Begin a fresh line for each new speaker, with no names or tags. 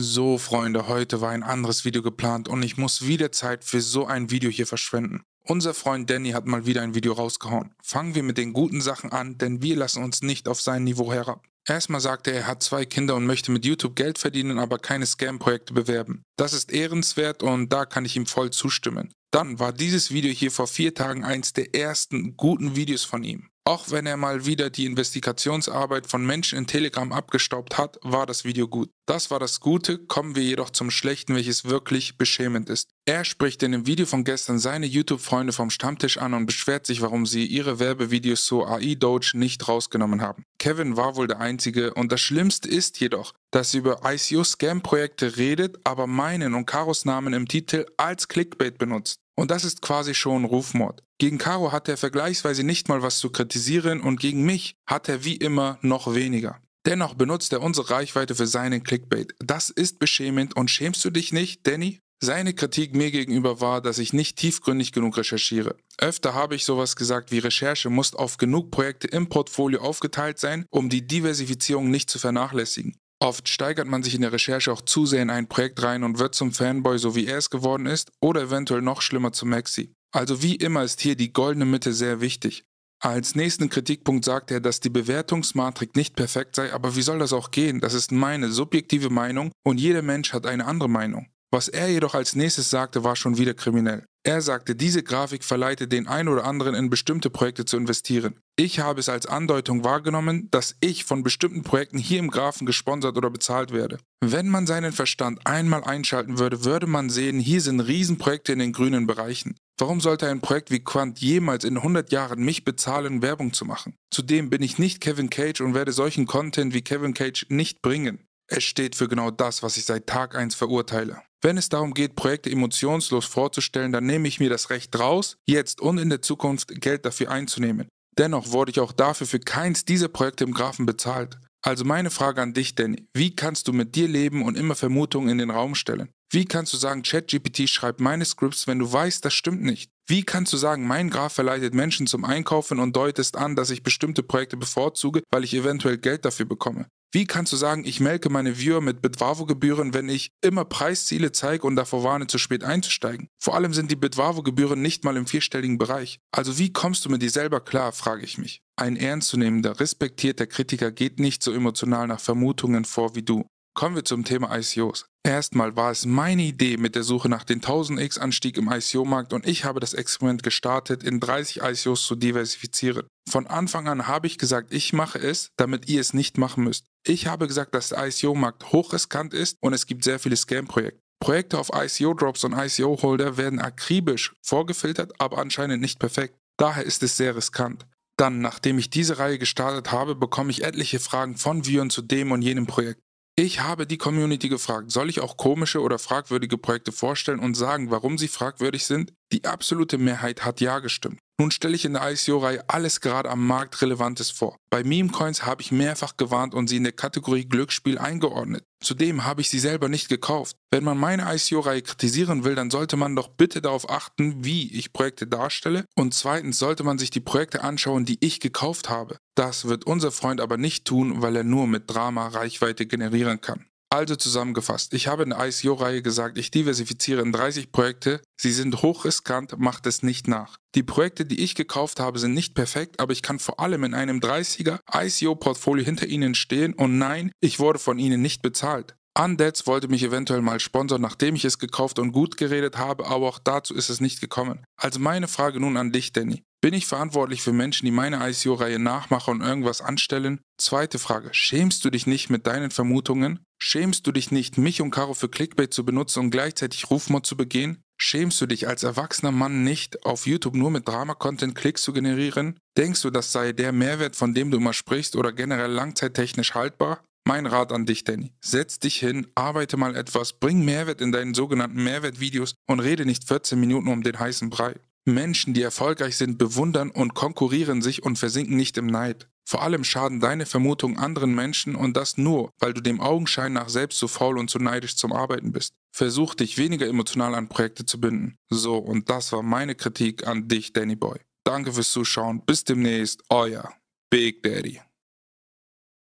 So, Freunde, heute war ein anderes Video geplant und ich muss wieder Zeit für so ein Video hier verschwenden. Unser Freund Danny hat mal wieder ein Video rausgehauen. Fangen wir mit den guten Sachen an, denn wir lassen uns nicht auf sein Niveau herab. Erstmal sagte er, er hat zwei Kinder und möchte mit YouTube Geld verdienen, aber keine Scam-Projekte bewerben. Das ist ehrenswert und da kann ich ihm voll zustimmen. Dann war dieses Video hier vor vier Tagen eins der ersten guten Videos von ihm. Auch wenn er mal wieder die Investigationsarbeit von Menschen in Telegram abgestaubt hat, war das Video gut. Das war das Gute, kommen wir jedoch zum Schlechten, welches wirklich beschämend ist. Er spricht in dem Video von gestern seine YouTube-Freunde vom Stammtisch an und beschwert sich, warum sie ihre Werbevideos zu AI-Doge nicht rausgenommen haben. Kevin war wohl der Einzige und das Schlimmste ist jedoch, dass sie über ICO-Scam-Projekte redet, aber meinen und Karos Namen im Titel als Clickbait benutzt. Und das ist quasi schon Rufmord. Gegen Caro hat er vergleichsweise nicht mal was zu kritisieren und gegen mich hat er wie immer noch weniger. Dennoch benutzt er unsere Reichweite für seinen Clickbait. Das ist beschämend und schämst du dich nicht, Danny? Seine Kritik mir gegenüber war, dass ich nicht tiefgründig genug recherchiere. Öfter habe ich sowas gesagt wie Recherche muss auf genug Projekte im Portfolio aufgeteilt sein, um die Diversifizierung nicht zu vernachlässigen. Oft steigert man sich in der Recherche auch zu sehr in ein Projekt rein und wird zum Fanboy, so wie er es geworden ist, oder eventuell noch schlimmer zum Maxi. Also wie immer ist hier die goldene Mitte sehr wichtig. Als nächsten Kritikpunkt sagt er, dass die Bewertungsmatrix nicht perfekt sei, aber wie soll das auch gehen? Das ist meine subjektive Meinung und jeder Mensch hat eine andere Meinung. Was er jedoch als nächstes sagte, war schon wieder kriminell. Er sagte, diese Grafik verleite den ein oder anderen in bestimmte Projekte zu investieren. Ich habe es als Andeutung wahrgenommen, dass ich von bestimmten Projekten hier im Grafen gesponsert oder bezahlt werde. Wenn man seinen Verstand einmal einschalten würde, würde man sehen, hier sind Riesenprojekte in den grünen Bereichen. Warum sollte ein Projekt wie Quant jemals in 100 Jahren mich bezahlen, Werbung zu machen? Zudem bin ich nicht Kevin Cage und werde solchen Content wie Kevin Cage nicht bringen. Es steht für genau das, was ich seit Tag 1 verurteile. Wenn es darum geht, Projekte emotionslos vorzustellen, dann nehme ich mir das Recht raus, jetzt und in der Zukunft Geld dafür einzunehmen. Dennoch wurde ich auch dafür für keins dieser Projekte im Grafen bezahlt. Also meine Frage an dich, Danny, wie kannst du mit dir leben und immer Vermutungen in den Raum stellen? Wie kannst du sagen, ChatGPT schreibt meine Scripts, wenn du weißt, das stimmt nicht? Wie kannst du sagen, mein Graph verleitet Menschen zum Einkaufen und deutest an, dass ich bestimmte Projekte bevorzuge, weil ich eventuell Geld dafür bekomme? Wie kannst du sagen, ich melke meine Viewer mit Bitwavo-Gebühren, wenn ich immer Preisziele zeige und davor warne, zu spät einzusteigen? Vor allem sind die Bitwavo-Gebühren nicht mal im vierstelligen Bereich. Also wie kommst du mit dir selber klar, frage ich mich. Ein ernstzunehmender, respektierter Kritiker geht nicht so emotional nach Vermutungen vor wie du. Kommen wir zum Thema ICOs. Erstmal war es meine Idee mit der Suche nach den 1000x Anstieg im ICO-Markt und ich habe das Experiment gestartet, in 30 ICOs zu diversifizieren. Von Anfang an habe ich gesagt, ich mache es, damit ihr es nicht machen müsst. Ich habe gesagt, dass der ICO-Markt hochriskant ist und es gibt sehr viele Scam-Projekte. Projekte auf ICO-Drops und ICO-Holder werden akribisch vorgefiltert, aber anscheinend nicht perfekt. Daher ist es sehr riskant. Dann, nachdem ich diese Reihe gestartet habe, bekomme ich etliche Fragen von Viewern zu dem und jenem Projekt. Ich habe die Community gefragt, soll ich auch komische oder fragwürdige Projekte vorstellen und sagen, warum sie fragwürdig sind? Die absolute Mehrheit hat Ja gestimmt. Nun stelle ich in der ICO-Reihe alles gerade am Markt Relevantes vor. Bei Memecoins habe ich mehrfach gewarnt und sie in der Kategorie Glücksspiel eingeordnet. Zudem habe ich sie selber nicht gekauft. Wenn man meine ICO-Reihe kritisieren will, dann sollte man doch bitte darauf achten, wie ich Projekte darstelle und zweitens sollte man sich die Projekte anschauen, die ich gekauft habe. Das wird unser Freund aber nicht tun, weil er nur mit Drama Reichweite generieren kann. Also zusammengefasst, ich habe in der ICO-Reihe gesagt, ich diversifiziere in 30 Projekte. Sie sind hochriskant, macht es nicht nach. Die Projekte, die ich gekauft habe, sind nicht perfekt, aber ich kann vor allem in einem 30er ICO-Portfolio hinter Ihnen stehen und nein, ich wurde von Ihnen nicht bezahlt. Undeads wollte mich eventuell mal sponsern, nachdem ich es gekauft und gut geredet habe, aber auch dazu ist es nicht gekommen. Also meine Frage nun an dich, Danny. Bin ich verantwortlich für Menschen, die meine ICO-Reihe nachmachen und irgendwas anstellen? Zweite Frage. Schämst du dich nicht mit deinen Vermutungen? Schämst du dich nicht, mich und Caro für Clickbait zu benutzen und gleichzeitig Rufmord zu begehen? Schämst du dich als erwachsener Mann nicht, auf YouTube nur mit Drama-Content Klicks zu generieren? Denkst du, das sei der Mehrwert, von dem du immer sprichst oder generell langzeittechnisch haltbar? Mein Rat an dich, Danny. Setz dich hin, arbeite mal etwas, bring Mehrwert in deinen sogenannten Mehrwertvideos und rede nicht 14 Minuten um den heißen Brei. Menschen, die erfolgreich sind, bewundern und konkurrieren sich und versinken nicht im Neid. Vor allem schaden deine Vermutungen anderen Menschen und das nur, weil du dem Augenschein nach selbst zu so faul und zu so neidisch zum Arbeiten bist. Versuch dich weniger emotional an Projekte zu binden. So, und das war meine Kritik an dich, Danny Boy. Danke fürs Zuschauen. Bis demnächst. Euer Big Daddy.